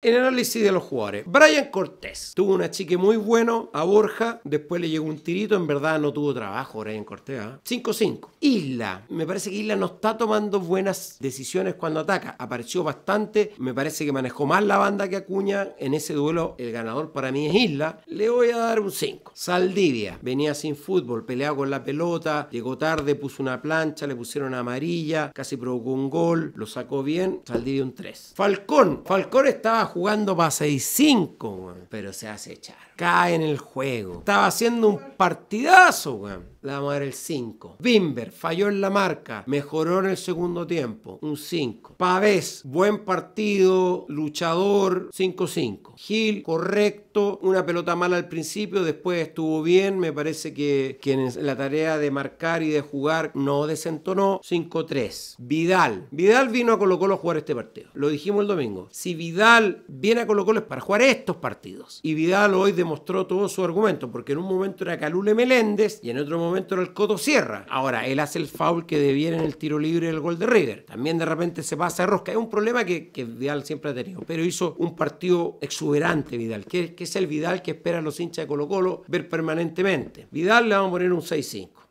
En análisis de los jugadores, Brian Cortés tuvo una chique muy bueno a Borja, después le llegó un tirito, en verdad no tuvo trabajo Brian Cortés. 5-5. ¿ah? Isla, me parece que Isla no está tomando buenas decisiones cuando ataca, apareció bastante, me parece que manejó más la banda que Acuña, en ese duelo el ganador para mí es Isla, le voy a dar un 5. Saldivia, venía sin fútbol, peleaba con la pelota, llegó tarde, puso una plancha, le pusieron amarilla, casi provocó un gol, lo sacó bien, Saldivia un 3. Falcón, Falcón estaba jugando para 6-5, Pero se hace echar. Cae en el juego. Estaba haciendo un partidazo, weón. Le vamos a dar el 5. Bimber falló en la marca. Mejoró en el segundo tiempo. Un 5. Pavés, buen partido. Luchador, 5-5. Gil, correcto. Una pelota mala al principio. Después estuvo bien. Me parece que, que la tarea de marcar y de jugar no desentonó. 5-3. Vidal. Vidal vino a Colo Colo a jugar este partido. Lo dijimos el domingo. Si Vidal viene a Colo Colo es para jugar estos partidos. Y Vidal hoy demostró todo su argumento, porque en un momento era Calule Meléndez y en otro momento era el Coto Sierra. Ahora, él hace el foul que debiera en el tiro libre del gol de River. También de repente se pasa a rosca. Es un problema que, Vidal siempre ha tenido, pero hizo un partido exuberante Vidal, que, que es el Vidal que esperan los hinchas de Colo Colo ver permanentemente. Vidal le vamos a poner un 6-5.